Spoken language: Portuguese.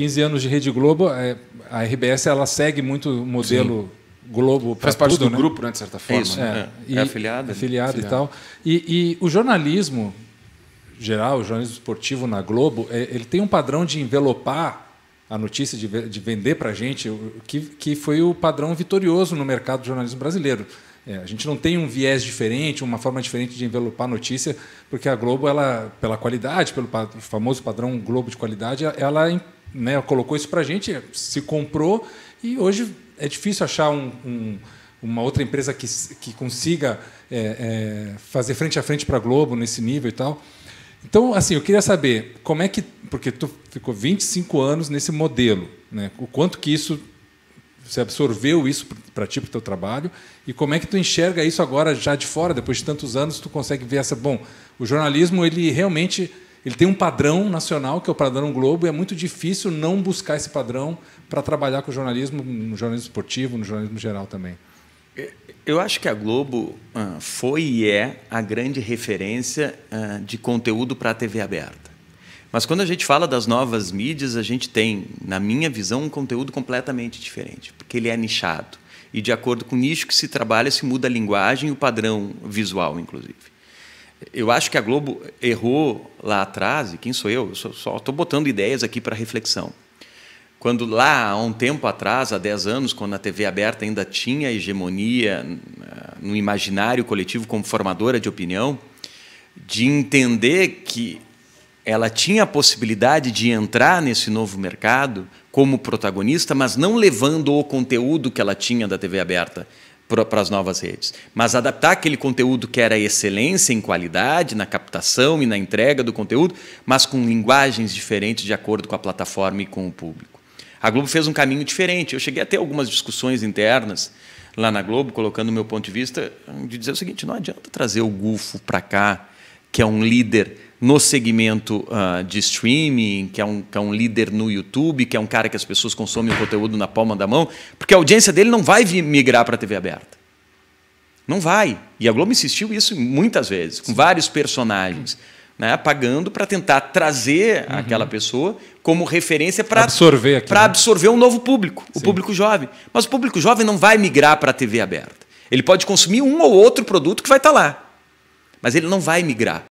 15 anos de Rede Globo, é, a RBS ela segue muito o modelo Sim. Globo. Faz parte tudo, do né? grupo, né, de certa forma. Isso, né? é, é. é afiliada. Afiliada e tal. E, e, o jornalismo geral, o jornalismo esportivo na Globo, é, ele tem um padrão de envelopar a notícia de, de vender para a gente, que, que foi o padrão vitorioso no mercado do jornalismo brasileiro. É, a gente não tem um viés diferente, uma forma diferente de envelopar a notícia, porque a Globo, ela, pela qualidade, pelo famoso padrão Globo de qualidade, ela né, colocou isso para a gente, se comprou e hoje é difícil achar um, um, uma outra empresa que, que consiga é, é, fazer frente a frente para a Globo nesse nível e tal. Então, assim, eu queria saber como é que. Porque tu ficou 25 anos nesse modelo, né? O quanto que isso. Você absorveu isso para ti, para o teu trabalho, e como é que tu enxerga isso agora, já de fora, depois de tantos anos, tu consegue ver essa. Bom, o jornalismo, ele realmente ele tem um padrão nacional, que é o padrão Globo, e é muito difícil não buscar esse padrão para trabalhar com o jornalismo, no jornalismo esportivo, no jornalismo geral também. É, eu acho que a Globo ah, foi e é a grande referência ah, de conteúdo para a TV aberta. Mas quando a gente fala das novas mídias, a gente tem, na minha visão, um conteúdo completamente diferente, porque ele é nichado. E de acordo com o nicho que se trabalha, se muda a linguagem e o padrão visual, inclusive eu acho que a Globo errou lá atrás, e quem sou eu? Eu só estou botando ideias aqui para reflexão. Quando lá, há um tempo atrás, há 10 anos, quando a TV aberta ainda tinha hegemonia ah, no imaginário coletivo como formadora de opinião, de entender que ela tinha a possibilidade de entrar nesse novo mercado como protagonista, mas não levando o conteúdo que ela tinha da TV aberta, para as novas redes, mas adaptar aquele conteúdo que era excelência em qualidade, na captação e na entrega do conteúdo, mas com linguagens diferentes de acordo com a plataforma e com o público. A Globo fez um caminho diferente. Eu cheguei a ter algumas discussões internas lá na Globo, colocando o meu ponto de vista, de dizer o seguinte: não adianta trazer o Gufo para cá, que é um líder no segmento uh, de streaming, que é, um, que é um líder no YouTube, que é um cara que as pessoas consomem o conteúdo na palma da mão, porque a audiência dele não vai migrar para a TV aberta. Não vai. E a Globo insistiu isso muitas vezes, com vários personagens. Né, pagando para tentar trazer uhum. aquela pessoa como referência para absorver, aqui, né? absorver um novo público, Sim. o público jovem. Mas o público jovem não vai migrar para a TV aberta. Ele pode consumir um ou outro produto que vai estar tá lá, mas ele não vai migrar.